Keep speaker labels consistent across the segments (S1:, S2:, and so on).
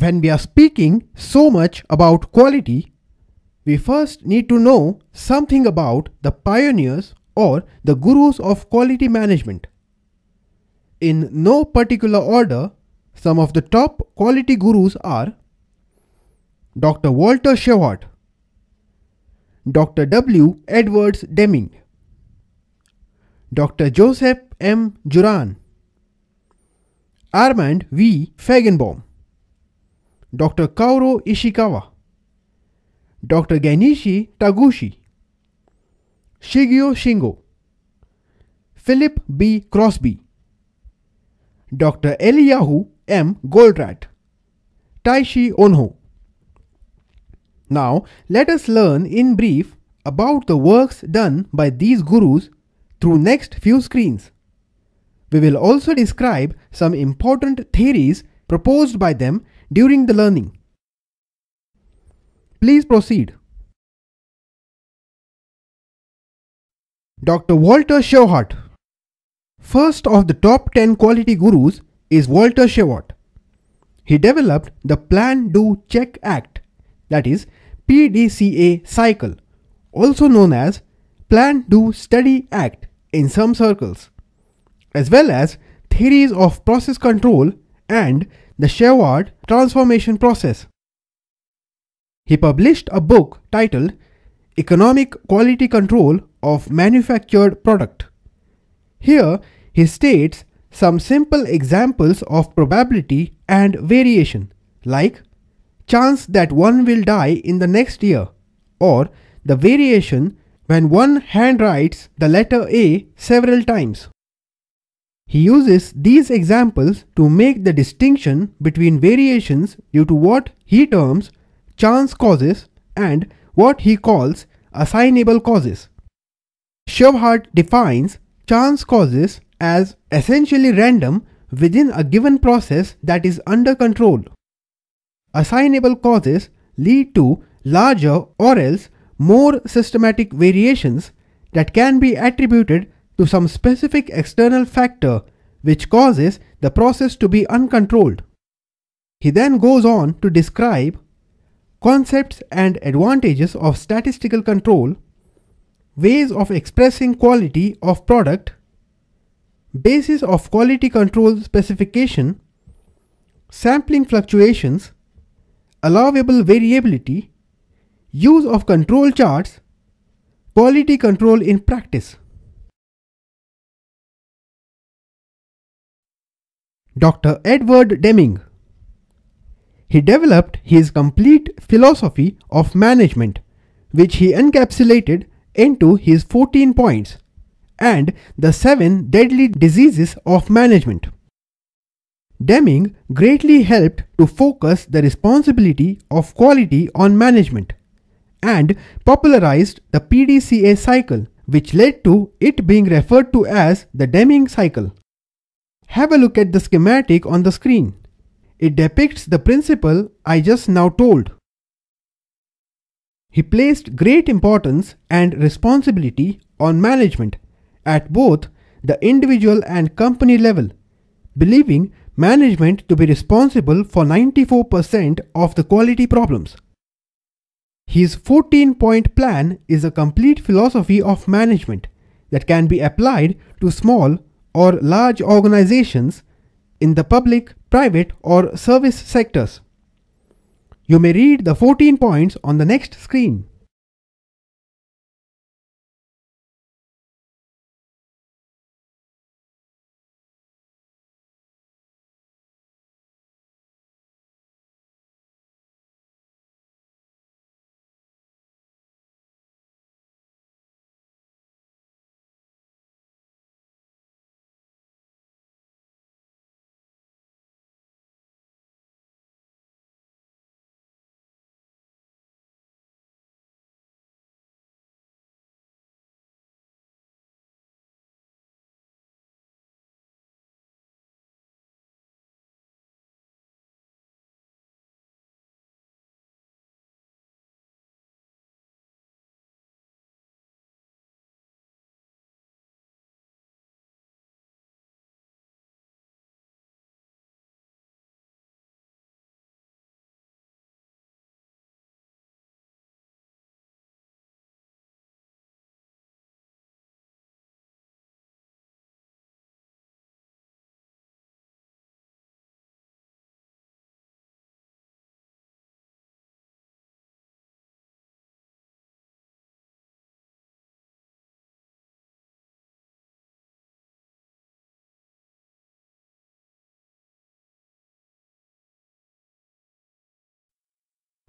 S1: When we are speaking so much about quality, we first need to know something about the pioneers or the gurus of quality management. In no particular order, some of the top quality gurus are Dr. Walter Shewhart, Dr. W. Edwards Deming, Dr. Joseph M. Juran, Armand V. Fagenbaum, Dr. Kauro Ishikawa, Dr. Ganishi Taguchi, Shigio Shingo, Philip B. Crosby, Dr. Eliyahu M. Goldratt, Taishi Onho. Now, let us learn in brief about the works done by these gurus through next few screens. We will also describe some important theories proposed by them during the learning. Please proceed. Dr. Walter Shewhart First of the top 10 quality gurus is Walter Shewhart. He developed the Plan Do Check Act that is PDCA cycle also known as Plan Do Study Act in some circles as well as theories of process control and the Sherward transformation process. He published a book titled Economic Quality Control of Manufactured Product. Here he states some simple examples of probability and variation like chance that one will die in the next year or the variation when one handwrites the letter A several times. He uses these examples to make the distinction between variations due to what he terms chance causes and what he calls assignable causes. Schwab defines chance causes as essentially random within a given process that is under control. Assignable causes lead to larger or else more systematic variations that can be attributed to some specific external factor which causes the process to be uncontrolled. He then goes on to describe concepts and advantages of statistical control, ways of expressing quality of product, basis of quality control specification, sampling fluctuations, allowable variability, use of control charts, quality control in practice. Dr. Edward Deming. He developed his complete philosophy of management, which he encapsulated into his 14 points and the 7 deadly diseases of management. Deming greatly helped to focus the responsibility of quality on management and popularized the PDCA cycle, which led to it being referred to as the Deming cycle. Have a look at the schematic on the screen. It depicts the principle I just now told. He placed great importance and responsibility on management at both the individual and company level, believing management to be responsible for 94% of the quality problems. His 14 point plan is a complete philosophy of management that can be applied to small or large organizations in the public, private, or service sectors. You may read the 14 points on the next screen.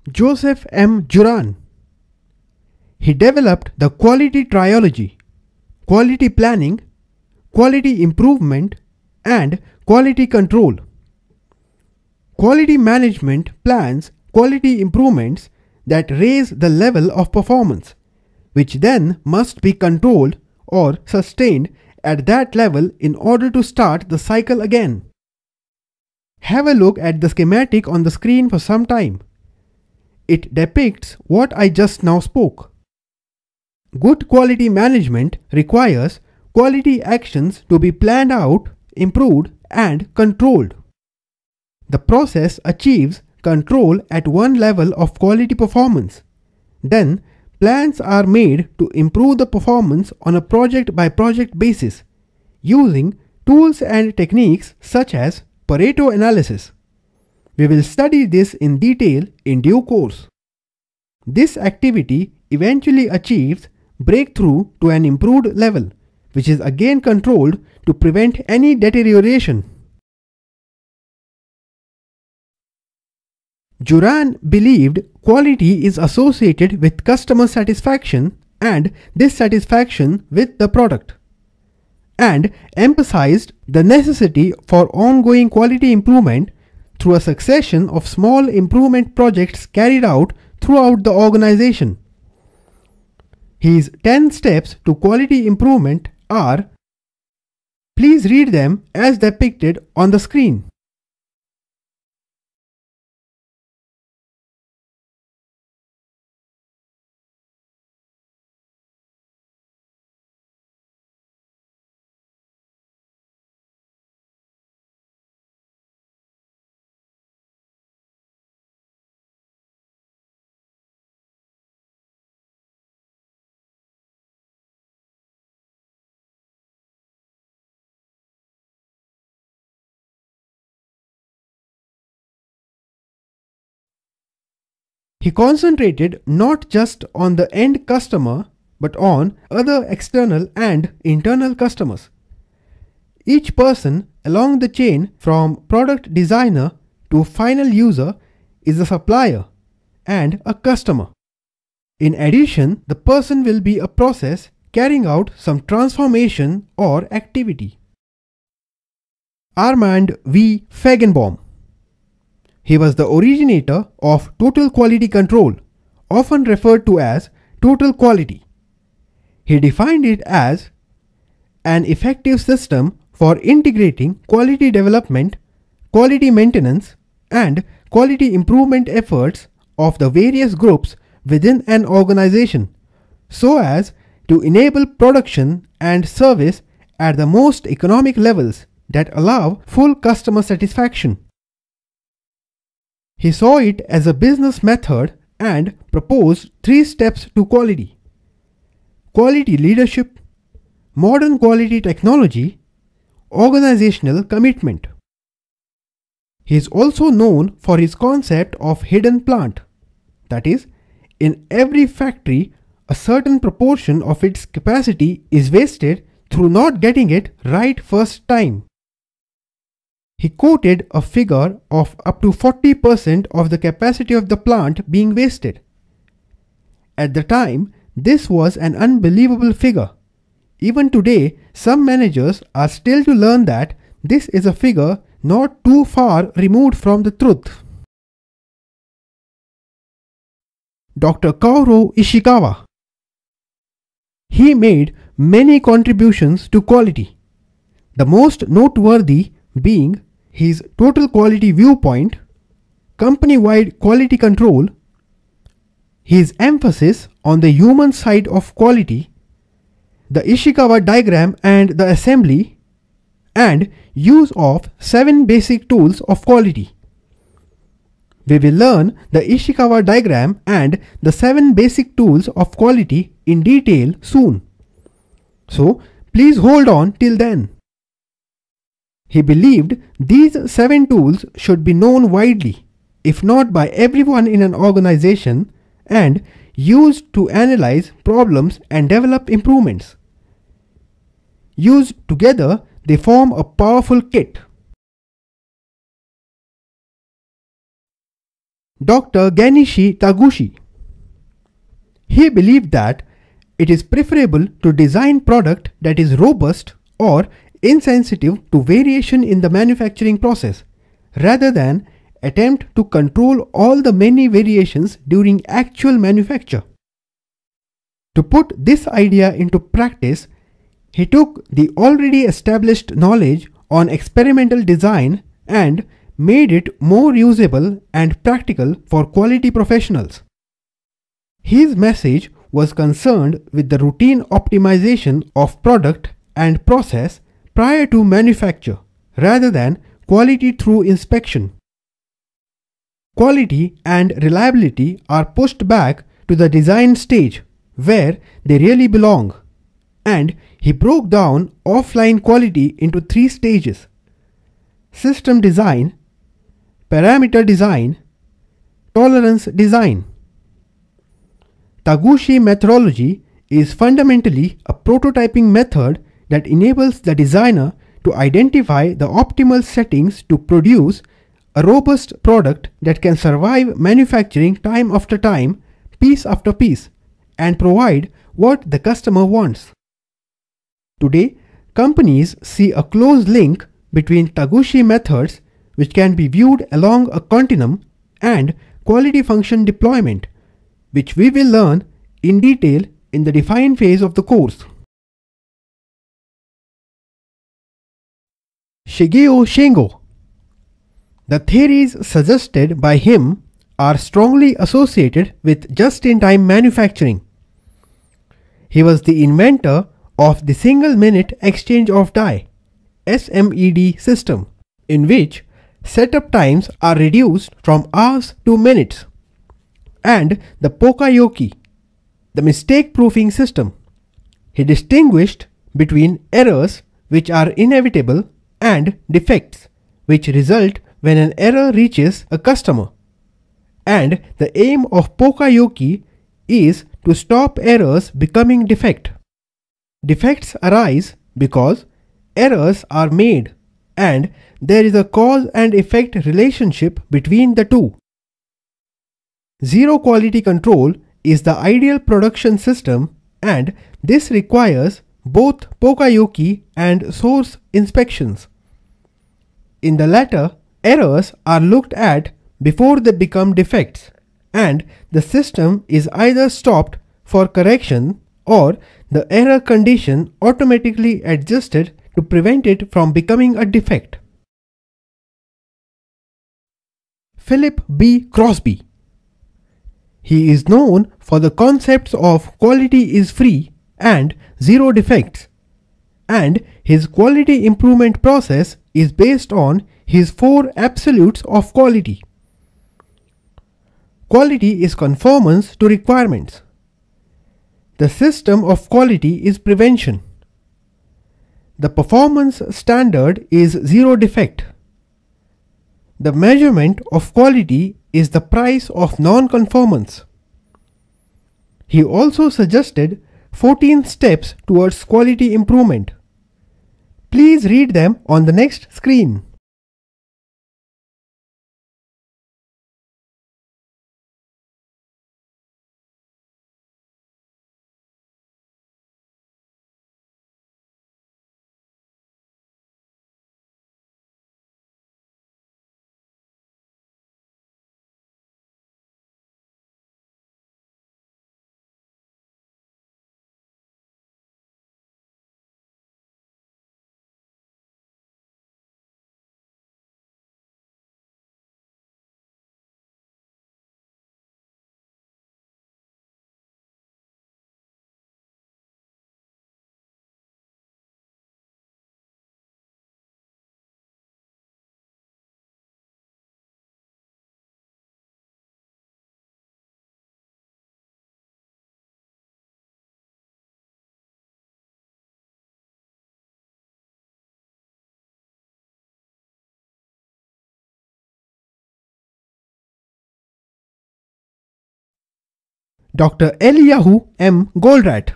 S1: Joseph M. Juran. He developed the quality triology, quality planning, quality improvement, and quality control. Quality management plans quality improvements that raise the level of performance, which then must be controlled or sustained at that level in order to start the cycle again. Have a look at the schematic on the screen for some time it depicts what I just now spoke. Good quality management requires quality actions to be planned out, improved, and controlled. The process achieves control at one level of quality performance. Then, plans are made to improve the performance on a project by project basis using tools and techniques such as Pareto analysis. We will study this in detail in due course. This activity eventually achieves breakthrough to an improved level, which is again controlled to prevent any deterioration. Juran believed quality is associated with customer satisfaction and dissatisfaction with the product and emphasized the necessity for ongoing quality improvement through a succession of small improvement projects carried out throughout the organization. His 10 steps to quality improvement are Please read them as depicted on the screen. He concentrated not just on the end customer but on other external and internal customers. Each person along the chain from product designer to final user is a supplier and a customer. In addition, the person will be a process carrying out some transformation or activity. Armand V. Fagenbaum he was the originator of total quality control, often referred to as total quality. He defined it as an effective system for integrating quality development, quality maintenance, and quality improvement efforts of the various groups within an organization so as to enable production and service at the most economic levels that allow full customer satisfaction. He saw it as a business method and proposed three steps to quality. Quality leadership, modern quality technology, organizational commitment. He is also known for his concept of hidden plant. That is, in every factory, a certain proportion of its capacity is wasted through not getting it right first time. He quoted a figure of up to 40% of the capacity of the plant being wasted. At the time, this was an unbelievable figure. Even today, some managers are still to learn that this is a figure not too far removed from the truth. Dr. Kaoru Ishikawa. He made many contributions to quality, the most noteworthy being his total quality viewpoint, company-wide quality control, his emphasis on the human side of quality, the Ishikawa diagram and the assembly, and use of 7 basic tools of quality. We will learn the Ishikawa diagram and the 7 basic tools of quality in detail soon. So, please hold on till then. He believed these seven tools should be known widely, if not by everyone in an organization, and used to analyze problems and develop improvements. Used together, they form a powerful kit. Dr. Ganishi Taguchi. He believed that it is preferable to design product that is robust or insensitive to variation in the manufacturing process rather than attempt to control all the many variations during actual manufacture. To put this idea into practice, he took the already established knowledge on experimental design and made it more usable and practical for quality professionals. His message was concerned with the routine optimization of product and process prior to manufacture rather than quality through inspection. Quality and reliability are pushed back to the design stage where they really belong. And he broke down offline quality into three stages system design, parameter design, tolerance design. Taguchi methodology is fundamentally a prototyping method that enables the designer to identify the optimal settings to produce a robust product that can survive manufacturing time after time, piece after piece, and provide what the customer wants. Today, companies see a close link between Taguchi methods, which can be viewed along a continuum, and quality function deployment, which we will learn in detail in the defined phase of the course. Shigeo Shingo. The theories suggested by him are strongly associated with just-in-time manufacturing. He was the inventor of the single-minute exchange of die, SMED system in which setup times are reduced from hours to minutes and the Pokayoki, the mistake proofing system. He distinguished between errors which are inevitable and defects which result when an error reaches a customer. And the aim of Pokayoki is to stop errors becoming defect. Defects arise because errors are made and there is a cause and effect relationship between the two. Zero quality control is the ideal production system and this requires both Pokayoki and source inspections. In the latter, errors are looked at before they become defects and the system is either stopped for correction or the error condition automatically adjusted to prevent it from becoming a defect. Philip B. Crosby He is known for the concepts of quality is free and zero defects. And his quality improvement process is based on his four absolutes of quality. Quality is conformance to requirements. The system of quality is prevention. The performance standard is zero defect. The measurement of quality is the price of non-conformance. He also suggested 14 steps towards quality improvement. Please read them on the next screen. Dr. Eliyahu M. Goldratt.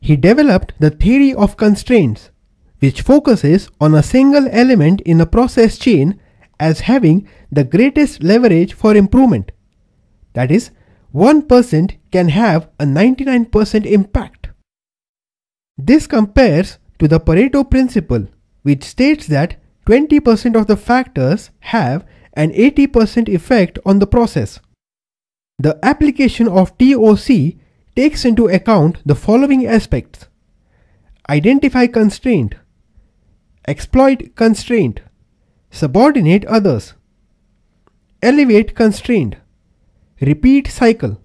S1: He developed the theory of constraints, which focuses on a single element in a process chain as having the greatest leverage for improvement. That is, 1% can have a 99% impact. This compares to the Pareto principle, which states that 20% of the factors have an 80% effect on the process. The application of TOC takes into account the following aspects. Identify constraint, exploit constraint, subordinate others, elevate constraint, repeat cycle.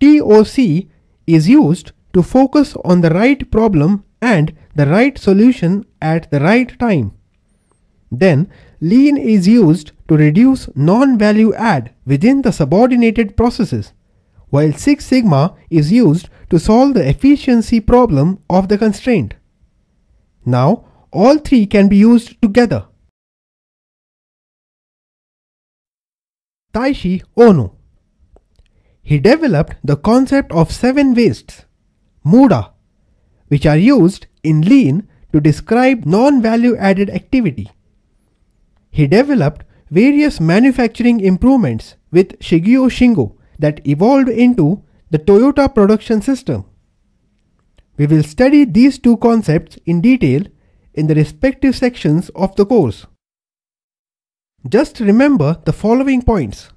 S1: TOC is used to focus on the right problem and the right solution at the right time. Then lean is used to reduce non-value add within the subordinated processes, while Six Sigma is used to solve the efficiency problem of the constraint. Now, all three can be used together. Taishi Ono he developed the concept of seven wastes, muda, which are used in lean to describe non-value added activity. He developed various manufacturing improvements with Shigeo Shingo that evolved into the Toyota production system. We will study these two concepts in detail in the respective sections of the course. Just remember the following points.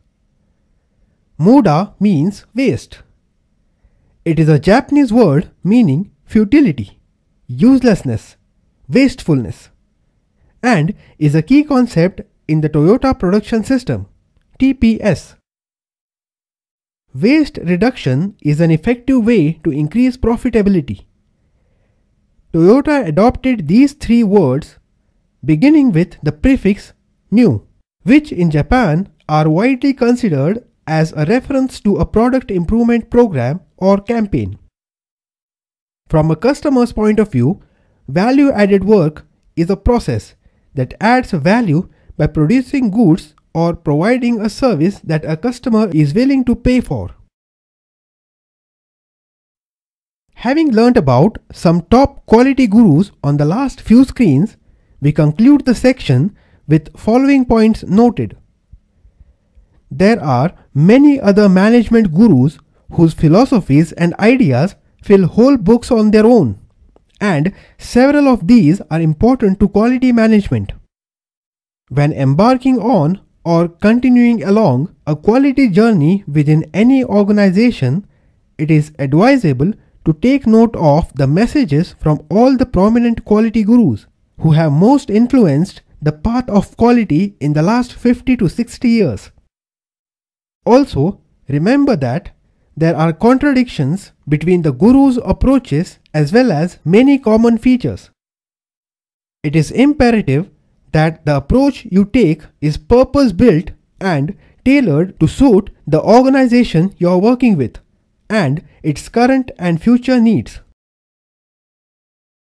S1: Muda means waste. It is a Japanese word meaning futility, uselessness, wastefulness and is a key concept in the Toyota Production System TPS. Waste reduction is an effective way to increase profitability. Toyota adopted these three words beginning with the prefix new, which in Japan are widely considered as a reference to a product improvement program or campaign. From a customer's point of view, value added work is a process that adds value by producing goods or providing a service that a customer is willing to pay for. Having learnt about some top quality gurus on the last few screens, we conclude the section with following points noted. There are many other management gurus whose philosophies and ideas fill whole books on their own and several of these are important to quality management. When embarking on or continuing along a quality journey within any organization, it is advisable to take note of the messages from all the prominent quality gurus who have most influenced the path of quality in the last 50 to 60 years. Also, remember that there are contradictions between the Guru's approaches as well as many common features. It is imperative that the approach you take is purpose built and tailored to suit the organization you are working with and its current and future needs.